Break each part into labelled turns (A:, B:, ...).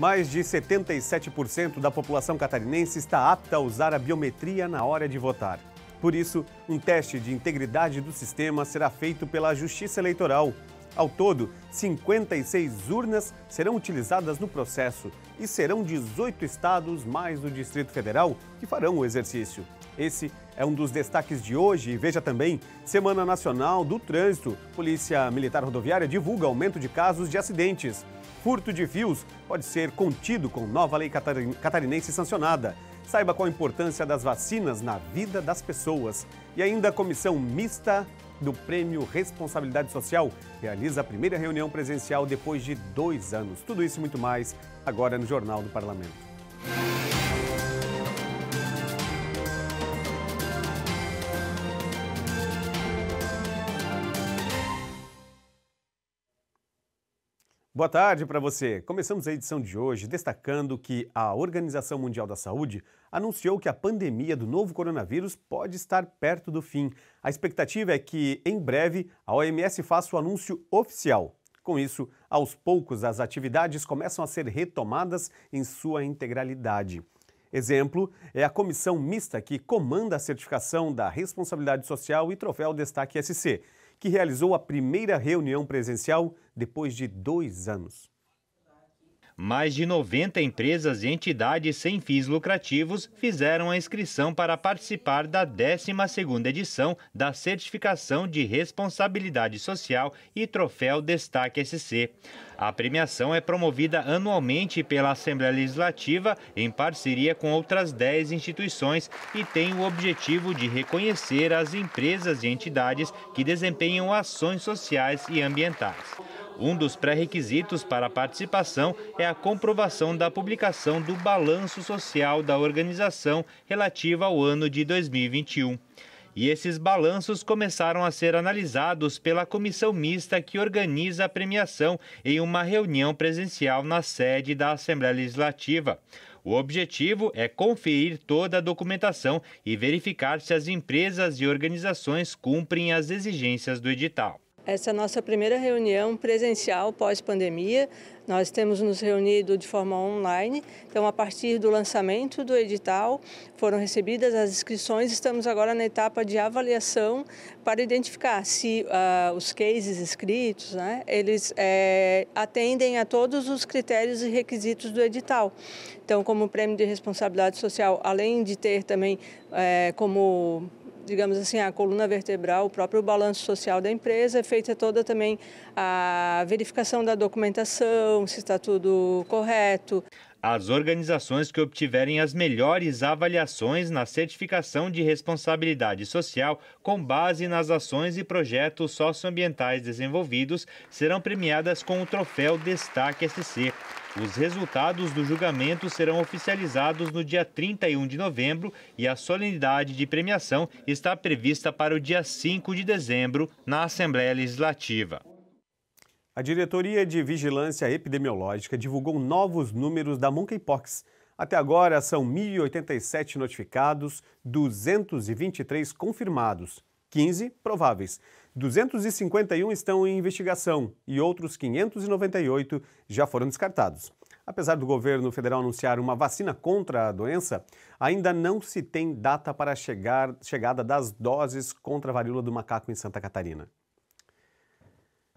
A: Mais de 77% da população catarinense está apta a usar a biometria na hora de votar. Por isso, um teste de integridade do sistema será feito pela Justiça Eleitoral. Ao todo, 56 urnas serão utilizadas no processo e serão 18 estados mais o Distrito Federal que farão o exercício. Esse é um dos destaques de hoje. Veja também, Semana Nacional do Trânsito. Polícia Militar Rodoviária divulga aumento de casos de acidentes. Furto de fios pode ser contido com nova lei catarinense sancionada. Saiba qual a importância das vacinas na vida das pessoas. E ainda a comissão mista do Prêmio Responsabilidade Social realiza a primeira reunião presencial depois de dois anos. Tudo isso e muito mais agora no Jornal do Parlamento. Boa tarde para você. Começamos a edição de hoje destacando que a Organização Mundial da Saúde anunciou que a pandemia do novo coronavírus pode estar perto do fim. A expectativa é que, em breve, a OMS faça o anúncio oficial. Com isso, aos poucos, as atividades começam a ser retomadas em sua integralidade. Exemplo é a comissão mista que comanda a certificação da responsabilidade social e troféu Destaque SC, que realizou
B: a primeira reunião presencial depois de dois anos mais de 90 empresas e entidades sem fins lucrativos fizeram a inscrição para participar da 12ª edição da Certificação de Responsabilidade Social e Troféu Destaque SC. A premiação é promovida anualmente pela Assembleia Legislativa em parceria com outras 10 instituições e tem o objetivo de reconhecer as empresas e entidades que desempenham ações sociais e ambientais. Um dos pré-requisitos para a participação é a comprovação da publicação do balanço social da organização relativa ao ano de 2021. E esses balanços começaram a ser analisados pela comissão mista que organiza a premiação em uma reunião presencial na sede da Assembleia Legislativa. O objetivo é conferir toda a documentação e verificar se as empresas e organizações cumprem as exigências do edital
C: essa nossa primeira reunião presencial pós-pandemia. Nós temos nos reunido de forma online, então, a partir do lançamento do edital, foram recebidas as inscrições. Estamos agora na etapa de avaliação para identificar se uh, os cases inscritos né, eles é, atendem a todos os critérios e requisitos do edital. Então, como prêmio de responsabilidade social, além de ter também é, como digamos assim, a coluna vertebral, o próprio balanço social da empresa, é feita toda também a verificação da documentação, se está tudo correto
B: as organizações que obtiverem as melhores avaliações na certificação de responsabilidade social com base nas ações e projetos socioambientais desenvolvidos serão premiadas com o troféu Destaque SC. Os resultados do julgamento serão oficializados no dia 31 de novembro e a solenidade de premiação está prevista para o dia 5 de dezembro na Assembleia Legislativa.
A: A Diretoria de Vigilância Epidemiológica divulgou novos números da monkeypox. Até agora são 1.087 notificados, 223 confirmados, 15 prováveis. 251 estão em investigação e outros 598 já foram descartados. Apesar do governo federal anunciar uma vacina contra a doença, ainda não se tem data para a chegada das doses contra a varíola do macaco em Santa Catarina.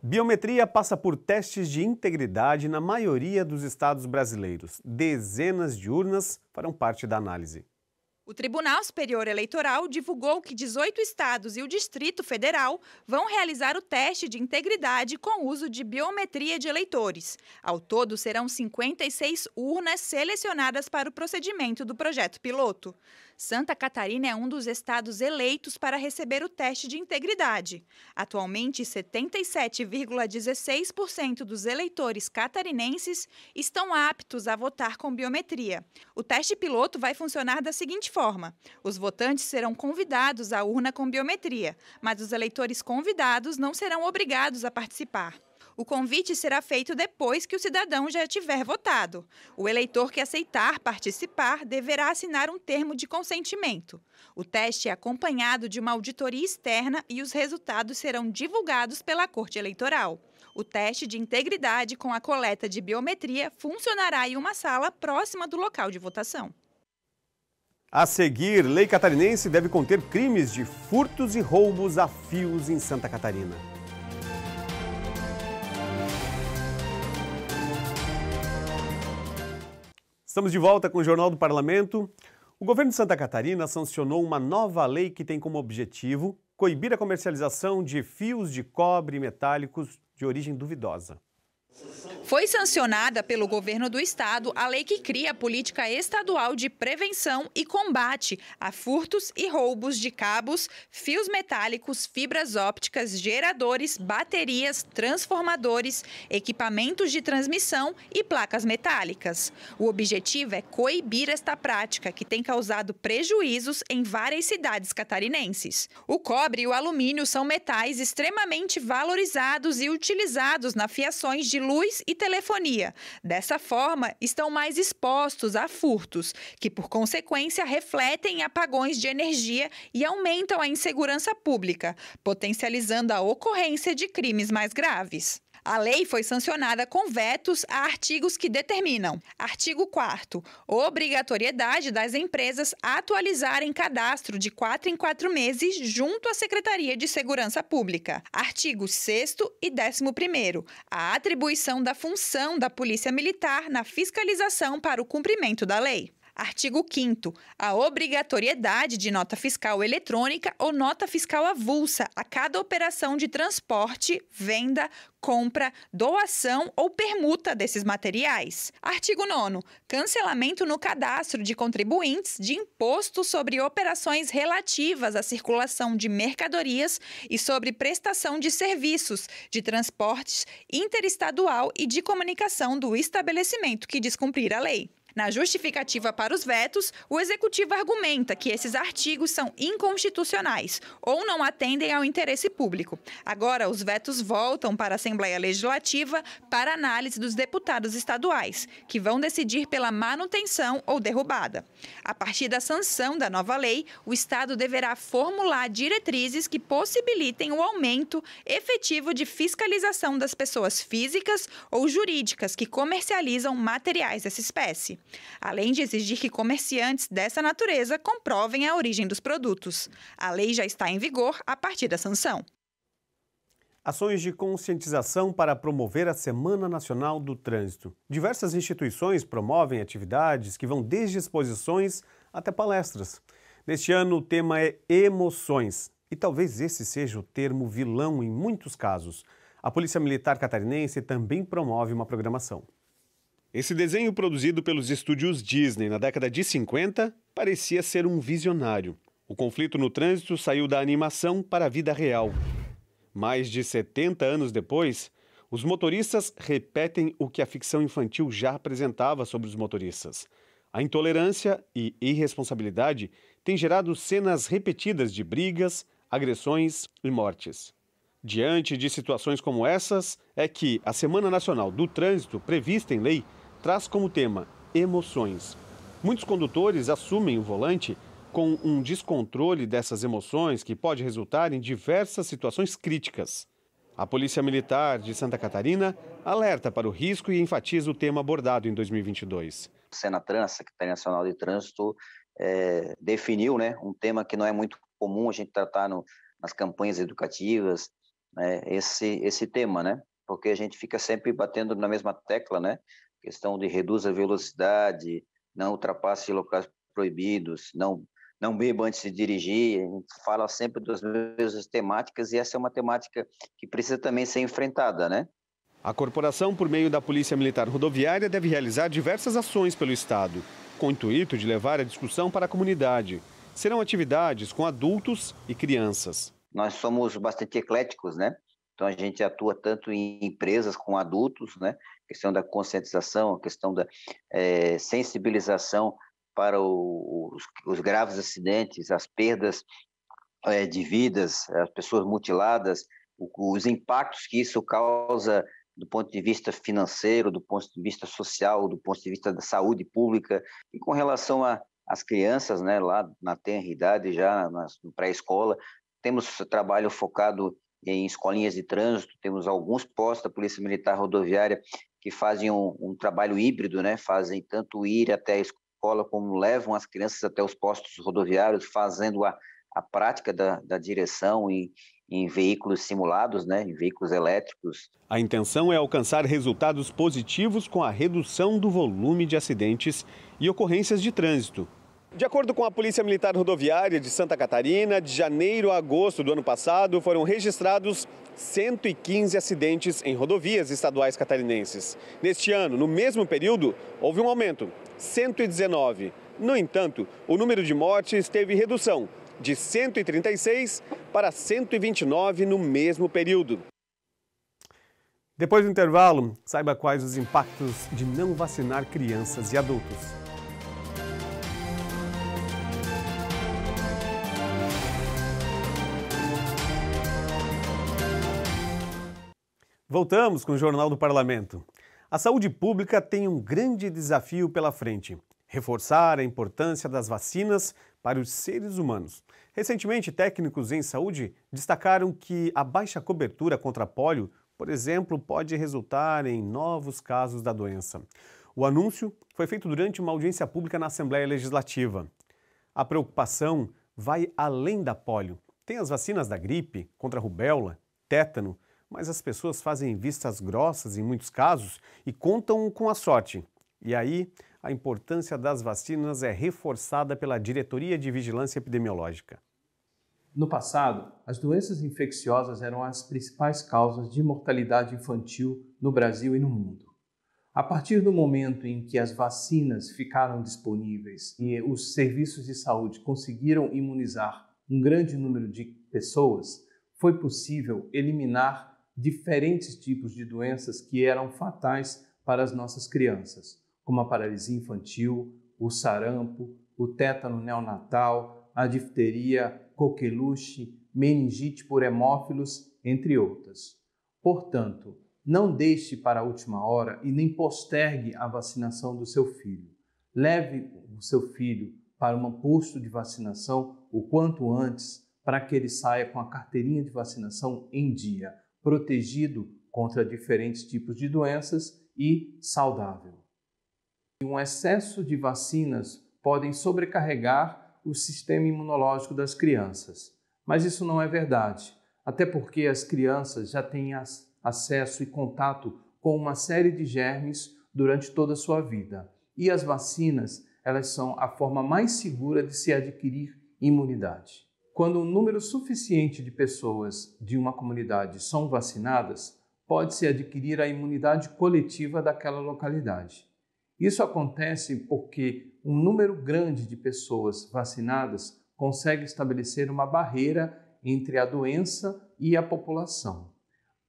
A: Biometria passa por testes de integridade na maioria dos estados brasileiros. Dezenas de urnas farão parte da análise.
C: O Tribunal Superior Eleitoral divulgou que 18 estados e o Distrito Federal vão realizar o teste de integridade com uso de biometria de eleitores. Ao todo, serão 56 urnas selecionadas para o procedimento do projeto piloto. Santa Catarina é um dos estados eleitos para receber o teste de integridade. Atualmente, 77,16% dos eleitores catarinenses estão aptos a votar com biometria. O teste piloto vai funcionar da seguinte forma: os votantes serão convidados à urna com biometria, mas os eleitores convidados não serão obrigados a participar. O convite será feito depois que o cidadão já tiver votado. O eleitor que aceitar participar deverá assinar um termo de consentimento. O teste é acompanhado de uma auditoria externa e os resultados serão divulgados pela Corte Eleitoral. O teste de integridade com a coleta de biometria funcionará em uma sala próxima do local de votação.
A: A seguir, lei catarinense deve conter crimes de furtos e roubos a fios em Santa Catarina. Estamos de volta com o Jornal do Parlamento. O governo de Santa Catarina sancionou uma nova lei que tem como objetivo coibir a comercialização de fios de cobre metálicos de origem duvidosa.
C: Foi sancionada pelo governo do estado a lei que cria a política estadual de prevenção e combate a furtos e roubos de cabos, fios metálicos, fibras ópticas, geradores, baterias, transformadores, equipamentos de transmissão e placas metálicas. O objetivo é coibir esta prática, que tem causado prejuízos em várias cidades catarinenses. O cobre e o alumínio são metais extremamente valorizados e utilizados na fiações de luz e telefonia. Dessa forma, estão mais expostos a furtos, que por consequência refletem apagões de energia e aumentam a insegurança pública, potencializando a ocorrência de crimes mais graves. A lei foi sancionada com vetos a artigos que determinam: artigo 4 obrigatoriedade das empresas atualizarem cadastro de 4 em 4 meses junto à Secretaria de Segurança Pública. Artigo 6 e 11 a atribuição da função da Polícia Militar na fiscalização para o cumprimento da lei. Artigo 5 A obrigatoriedade de nota fiscal eletrônica ou nota fiscal avulsa a cada operação de transporte, venda, compra, doação ou permuta desses materiais. Artigo 9 Cancelamento no cadastro de contribuintes de imposto sobre operações relativas à circulação de mercadorias e sobre prestação de serviços de transportes interestadual e de comunicação do estabelecimento que descumprir a lei. Na justificativa para os vetos, o executivo argumenta que esses artigos são inconstitucionais ou não atendem ao interesse público. Agora, os vetos voltam para a Assembleia Legislativa para análise dos deputados estaduais, que vão decidir pela manutenção ou derrubada. A partir da sanção da nova lei, o Estado deverá formular diretrizes que possibilitem o aumento efetivo de fiscalização das pessoas físicas ou jurídicas que comercializam materiais dessa espécie além de exigir que comerciantes dessa natureza comprovem a origem dos produtos. A lei já está em vigor a partir da sanção.
A: Ações de conscientização para promover a Semana Nacional do Trânsito. Diversas instituições promovem atividades que vão desde exposições até palestras. Neste ano, o tema é emoções, e talvez esse seja o termo vilão em muitos casos. A Polícia Militar Catarinense também promove uma programação. Esse desenho produzido pelos estúdios Disney na década de 50 parecia ser um visionário. O conflito no trânsito saiu da animação para a vida real. Mais de 70 anos depois, os motoristas repetem o que a ficção infantil já apresentava sobre os motoristas. A intolerância e irresponsabilidade têm gerado cenas repetidas de brigas, agressões e mortes. Diante de situações como essas, é que a Semana Nacional do Trânsito, prevista em lei, traz como tema emoções. Muitos condutores assumem o volante com um descontrole dessas emoções que pode resultar em diversas situações críticas. A Polícia Militar de Santa Catarina alerta para o risco e enfatiza o tema abordado em
D: 2022. A Senatran, a Secretaria Nacional de Trânsito, é, definiu né, um tema que não é muito comum a gente tratar no, nas campanhas educativas, né, esse, esse tema, né? Porque a gente fica sempre batendo na mesma tecla, né? questão de reduza a velocidade, não ultrapasse locais proibidos, não não beba antes de dirigir, a gente fala sempre das mesmas temáticas e essa é uma temática que precisa também ser enfrentada, né? A corporação, por meio da Polícia Militar Rodoviária, deve realizar
A: diversas ações pelo Estado, com o intuito de levar a discussão para a comunidade. Serão atividades
D: com adultos e crianças. Nós somos bastante ecléticos, né? Então, a gente atua tanto em empresas com adultos, né? A questão da conscientização, a questão da é, sensibilização para o, os, os, graves acidentes, as perdas é, de vidas, as pessoas mutiladas, o, os impactos que isso causa do ponto de vista financeiro, do ponto de vista social, do ponto de vista da saúde pública. E com relação às crianças, né, lá na tenra idade, já na pré-escola, temos trabalho focado em escolinhas de trânsito, temos alguns postos da Polícia Militar Rodoviária que fazem um, um trabalho híbrido, né? fazem tanto ir até a escola como levam as crianças até os postos rodoviários, fazendo a, a prática da, da direção em em veículos simulados, né, em veículos elétricos. A
A: intenção é alcançar resultados positivos com a redução do volume de acidentes e ocorrências de trânsito, de acordo com a Polícia Militar Rodoviária de Santa Catarina, de janeiro a agosto do ano passado foram registrados 115 acidentes em rodovias estaduais catarinenses. Neste ano, no mesmo período, houve um aumento, 119. No entanto, o número de mortes teve redução de 136 para 129 no mesmo período. Depois do intervalo, saiba quais os impactos de não vacinar crianças e adultos. Voltamos com o Jornal do Parlamento. A saúde pública tem um grande desafio pela frente: reforçar a importância das vacinas para os seres humanos. Recentemente, técnicos em saúde destacaram que a baixa cobertura contra pólio, por exemplo, pode resultar em novos casos da doença. O anúncio foi feito durante uma audiência pública na Assembleia Legislativa. A preocupação vai além da pólio. Tem as vacinas da gripe, contra rubéola, tétano, mas as pessoas fazem vistas grossas em muitos casos e contam com a sorte. E aí, a importância das vacinas é reforçada pela Diretoria de Vigilância Epidemiológica.
E: No passado, as doenças infecciosas eram as principais causas de mortalidade infantil no Brasil e no mundo. A partir do momento em que as vacinas ficaram disponíveis e os serviços de saúde conseguiram imunizar um grande número de pessoas, foi possível eliminar diferentes tipos de doenças que eram fatais para as nossas crianças, como a paralisia infantil, o sarampo, o tétano neonatal, a difteria, coqueluche, meningite por hemófilos, entre outras. Portanto, não deixe para a última hora e nem postergue a vacinação do seu filho. Leve o seu filho para um posto de vacinação o quanto antes para que ele saia com a carteirinha de vacinação em dia protegido contra diferentes tipos de doenças e saudável. Um excesso de vacinas podem sobrecarregar o sistema imunológico das crianças, mas isso não é verdade, até porque as crianças já têm acesso e contato com uma série de germes durante toda a sua vida. E as vacinas, elas são a forma mais segura de se adquirir imunidade. Quando um número suficiente de pessoas de uma comunidade são vacinadas, pode-se adquirir a imunidade coletiva daquela localidade. Isso acontece porque um número grande de pessoas vacinadas consegue estabelecer uma barreira entre a doença e a população.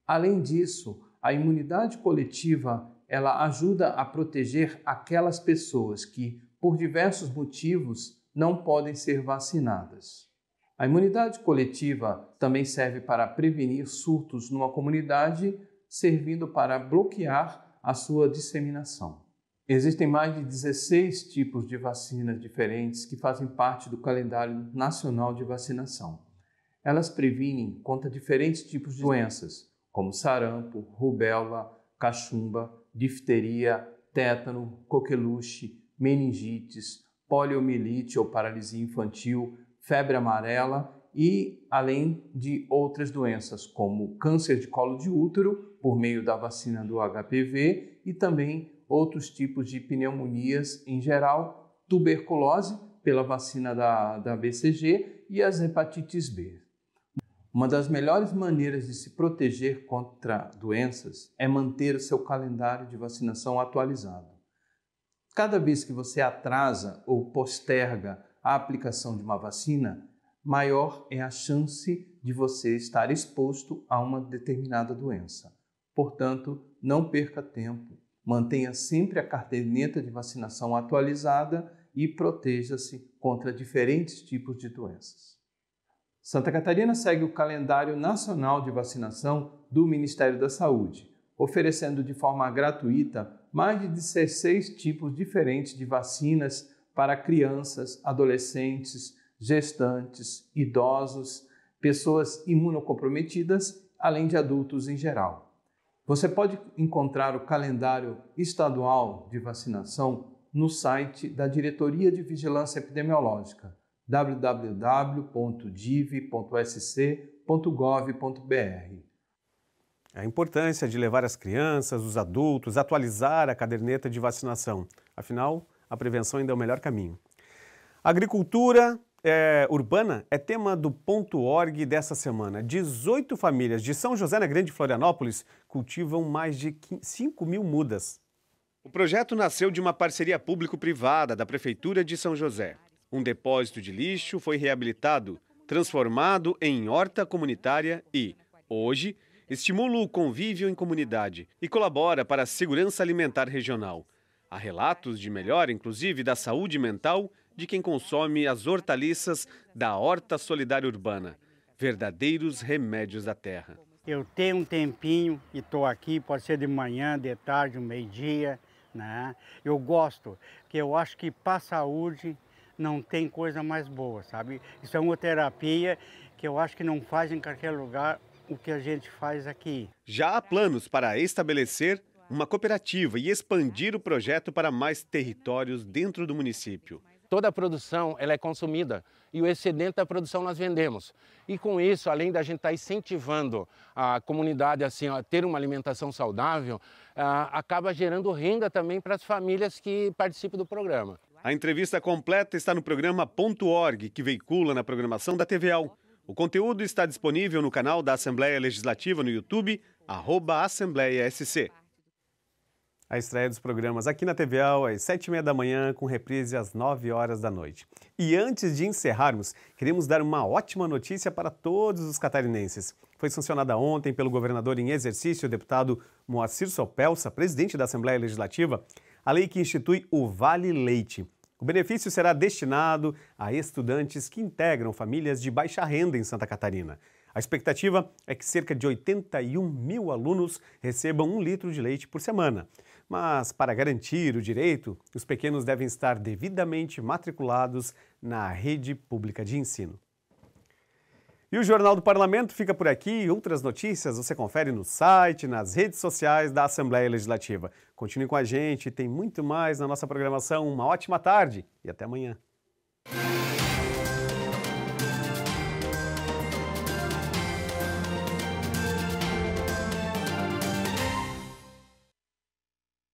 E: Além disso, a imunidade coletiva ela ajuda a proteger aquelas pessoas que, por diversos motivos, não podem ser vacinadas. A imunidade coletiva também serve para prevenir surtos numa comunidade, servindo para bloquear a sua disseminação. Existem mais de 16 tipos de vacinas diferentes que fazem parte do calendário nacional de vacinação. Elas previnem contra diferentes tipos de doenças, como sarampo, rubéola, cachumba, difteria, tétano, coqueluche, meningites, poliomielite ou paralisia infantil, febre amarela e além de outras doenças, como câncer de colo de útero, por meio da vacina do HPV, e também outros tipos de pneumonias em geral, tuberculose, pela vacina da, da BCG, e as hepatites B. Uma das melhores maneiras de se proteger contra doenças é manter o seu calendário de vacinação atualizado. Cada vez que você atrasa ou posterga a aplicação de uma vacina, maior é a chance de você estar exposto a uma determinada doença. Portanto, não perca tempo. Mantenha sempre a carteirinha de vacinação atualizada e proteja-se contra diferentes tipos de doenças. Santa Catarina segue o calendário nacional de vacinação do Ministério da Saúde, oferecendo de forma gratuita mais de 16 tipos diferentes de vacinas para crianças, adolescentes, gestantes, idosos, pessoas imunocomprometidas, além de adultos em geral. Você pode encontrar o calendário estadual de vacinação no site da Diretoria de Vigilância Epidemiológica www.div.sc.gov.br.
A: A importância de levar as crianças, os adultos, atualizar a caderneta de vacinação. Afinal, a prevenção ainda é o melhor caminho. Agricultura é, urbana é tema do ponto .org dessa semana. 18 famílias de São José na Grande Florianópolis cultivam mais de 5 mil mudas. O projeto nasceu de uma parceria público-privada da Prefeitura de São José. Um depósito de lixo foi reabilitado, transformado em horta comunitária e, hoje, estimula o convívio em comunidade e colabora para a segurança alimentar regional. Há relatos de melhora, inclusive, da saúde mental de quem consome as hortaliças da Horta Solidária Urbana, verdadeiros remédios da terra.
B: Eu tenho um tempinho e estou aqui, pode ser de manhã, de tarde, meio-dia. Né? Eu gosto, porque eu acho que para a saúde não tem coisa mais boa, sabe? Isso é uma terapia que eu acho que não faz em qualquer lugar o que a gente faz aqui.
A: Já há planos para estabelecer uma cooperativa e expandir o projeto para mais
E: territórios dentro do município. Toda a produção ela é consumida e o excedente da produção nós vendemos. E com isso, além da gente estar tá incentivando a comunidade assim, a ter uma alimentação saudável, ah, acaba gerando renda também para as famílias que participam do programa.
A: A entrevista completa está no programa .org, que veicula na programação da TVL. O conteúdo está disponível no canal da Assembleia Legislativa no YouTube, arroba Assembleia SC a estreia dos programas aqui na TVAL às 7h30 da manhã, com reprise às 9 horas da noite. E antes de encerrarmos, queremos dar uma ótima notícia para todos os catarinenses. Foi sancionada ontem pelo governador em exercício, o deputado Moacir Sopelsa, presidente da Assembleia Legislativa, a lei que institui o Vale Leite. O benefício será destinado a estudantes que integram famílias de baixa renda em Santa Catarina. A expectativa é que cerca de 81 mil alunos recebam um litro de leite por semana. Mas, para garantir o direito, os pequenos devem estar devidamente matriculados na rede pública de ensino. E o Jornal do Parlamento fica por aqui. Outras notícias você confere no site, nas redes sociais da Assembleia Legislativa. Continue com a gente, tem muito mais na nossa programação. Uma ótima tarde e até amanhã.